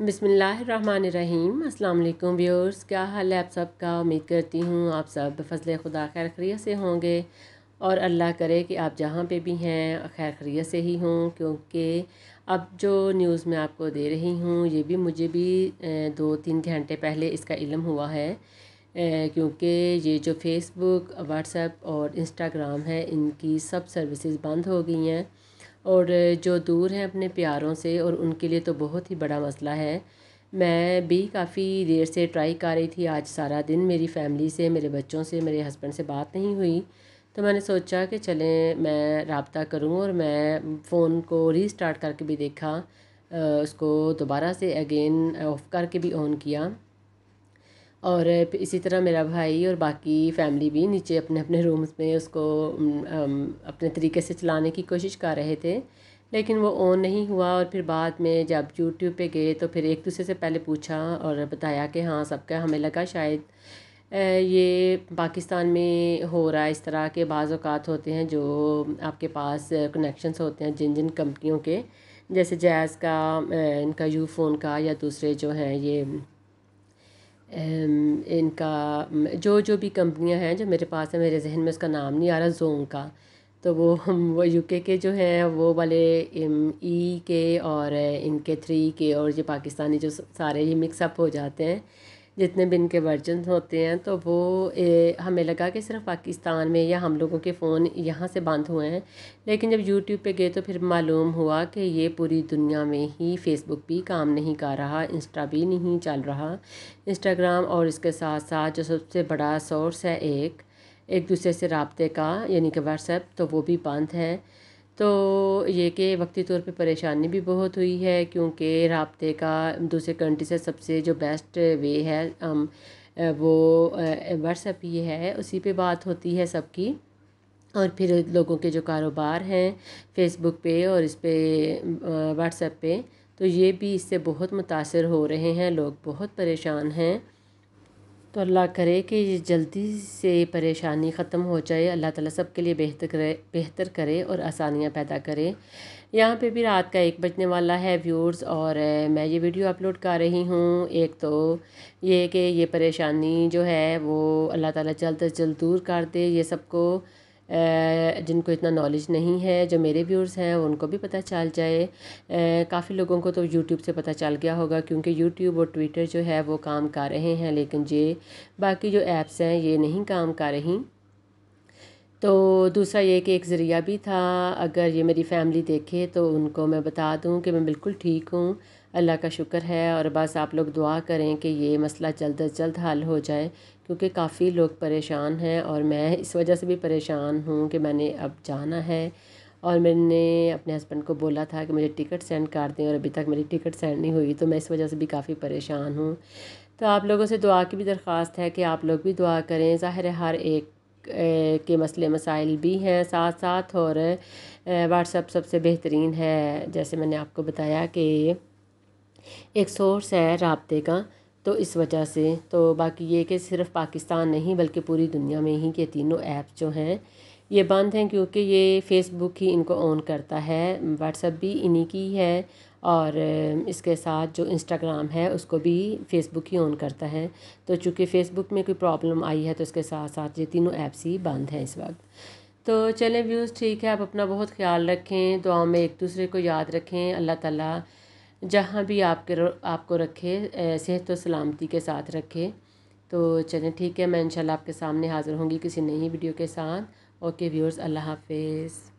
बिसमीम् अल्लाम व्यूर्स क्या हाल है आप सबका उम्मीद करती हूँ आप सब फ़सल खुदा खैर खरीत से होंगे और अल्लाह करे कि आप जहाँ पे भी हैं खैर खरीत से ही हों क्योंकि अब जो न्यूज़ मैं आपको दे रही हूँ ये भी मुझे भी दो तीन घंटे पहले इसका इलम हुआ है क्योंकि ये जो फेसबुक व्हाट्सएप और इंस्टाग्राम है इनकी सब सर्विसेज बंद हो गई हैं और जो दूर हैं अपने प्यारों से और उनके लिए तो बहुत ही बड़ा मसला है मैं भी काफ़ी देर से ट्राई कर रही थी आज सारा दिन मेरी फैमिली से मेरे बच्चों से मेरे हस्बैंड से बात नहीं हुई तो मैंने सोचा कि चलें मैं रबता करूँ और मैं फ़ोन को रीस्टार्ट करके भी देखा उसको दोबारा से अगेन ऑफ़ करके भी ऑन किया और इसी तरह मेरा भाई और बाकी फैमिली भी नीचे अपने अपने रूम्स में उसको अपने तरीके से चलाने की कोशिश कर रहे थे लेकिन वो ऑन नहीं हुआ और फिर बाद में जब यूट्यूब पे गए तो फिर एक दूसरे से पहले पूछा और बताया कि हाँ सबका हमें लगा शायद ये पाकिस्तान में हो रहा है इस तरह के बाज़ात अवत होते हैं जो आपके पास कनेक्शंस होते हैं जिन जिन कंपनियों के जैसे जैज़ का इनका यू फ़ोन का या दूसरे जो हैं ये इनका जो जो भी कंपनियां हैं जो मेरे पास है मेरे जहन में उसका नाम नहीं आ रहा जोंग का तो वो हम वो यू के के जो हैं वो वाले ई के e और इनके थ्री के और ये पाकिस्तानी जो सारे ये मिक्सअप हो जाते हैं जितने बिन के वर्जन होते हैं तो वो ए, हमें लगा कि सिर्फ पाकिस्तान में या हम लोगों के फ़ोन यहाँ से बंद हुए हैं लेकिन जब यूट्यूब पे गए तो फिर मालूम हुआ कि ये पूरी दुनिया में ही फेसबुक भी काम नहीं कर रहा इंस्टा भी नहीं चल रहा इंस्टाग्राम और इसके साथ साथ जो सबसे बड़ा सोर्स है एक एक दूसरे से रबते का यानी कि व्हाट्सएप तो वो भी बंद है तो ये कि वक्ती तौर पे परेशानी भी बहुत हुई है क्योंकि रबते का दूसरे कंट्री से सबसे जो बेस्ट वे है हम वो व्हाट्सएप ही है उसी पे बात होती है सबकी और फिर लोगों के जो कारोबार हैं फेसबुक पे और इस पर व्हाट्सएप पे तो ये भी इससे बहुत मुतासर हो रहे हैं लोग बहुत परेशान हैं तो अल्लाह करे कि ये जल्दी से परेशानी ख़त्म हो जाए अल्लाह ताला सब के लिए बेहतर करे बेहतर करे और आसानियाँ पैदा करे यहाँ पे भी रात का एक बजने वाला है व्यूअर्स और मैं ये वीडियो अपलोड कर रही हूँ एक तो ये कि ये परेशानी जो है वो अल्लाह ताला जल्द अज जल्द दूर कर दे ये सबको जिनको इतना नॉलेज नहीं है जो मेरे व्यूअर्स हैं उनको भी पता चल जाए काफ़ी लोगों को तो यूट्यूब से पता चल गया होगा क्योंकि यूट्यूब और ट्विटर जो है वो काम कर रहे हैं लेकिन ये बाकी जो ऐप्स हैं ये नहीं काम कर रही तो दूसरा ये कि एक ज़रिया भी था अगर ये मेरी फैमिली देखे तो उनको मैं बता दूँ कि मैं बिल्कुल ठीक हूँ अल्लाह का शुक्र है और बस आप लोग दुआ करें कि ये मसला जल्द अज जल्द हल हो जाए क्योंकि काफ़ी लोग परेशान हैं और मैं इस वजह से भी परेशान हूँ कि मैंने अब जाना है और मैंने अपने हस्बैंड को बोला था कि मुझे टिकट सेंड कर दें और अभी तक मेरी टिकट सेंड नहीं हुई तो मैं इस वजह से भी काफ़ी परेशान हूँ तो आप लोगों से दुआ की भी दरख्वास्त है कि आप लोग भी दुआ करें ज़ाहिर हर एक के मसले मसाइल भी हैं साथ साथ और व्हाट्सअप सबसे बेहतरीन है जैसे मैंने आपको बताया कि एक सोर्स है रबते का तो इस वजह से तो बाकी ये कि सिर्फ पाकिस्तान नहीं बल्कि पूरी दुनिया में ही ये तीनों ऐप जो हैं ये बंद हैं क्योंकि ये फ़ेसबुक ही इनको ऑन करता है व्हाट्सअप भी इन्हीं की है और इसके साथ जो इंस्टाग्राम है उसको भी फ़ेसबुक ही ऑन करता है तो चूँकि फ़ेसबुक में कोई प्रॉब्लम आई है तो इसके साथ साथ ये तीनों ऐप्स ही बंद हैं इस वक्त तो चलें व्यूज़ ठीक है आप अपना बहुत ख्याल रखें दुआ में एक दूसरे को याद रखें अल्लाह ताली जहाँ भी आपके आपको रखे ऐसे तो सलामती के साथ रखे तो चलें ठीक है मैं इंशाल्लाह आपके सामने हाज़िर होंगी किसी नई वीडियो के साथ ओके व्यूअर्स अल्लाह हाफिज़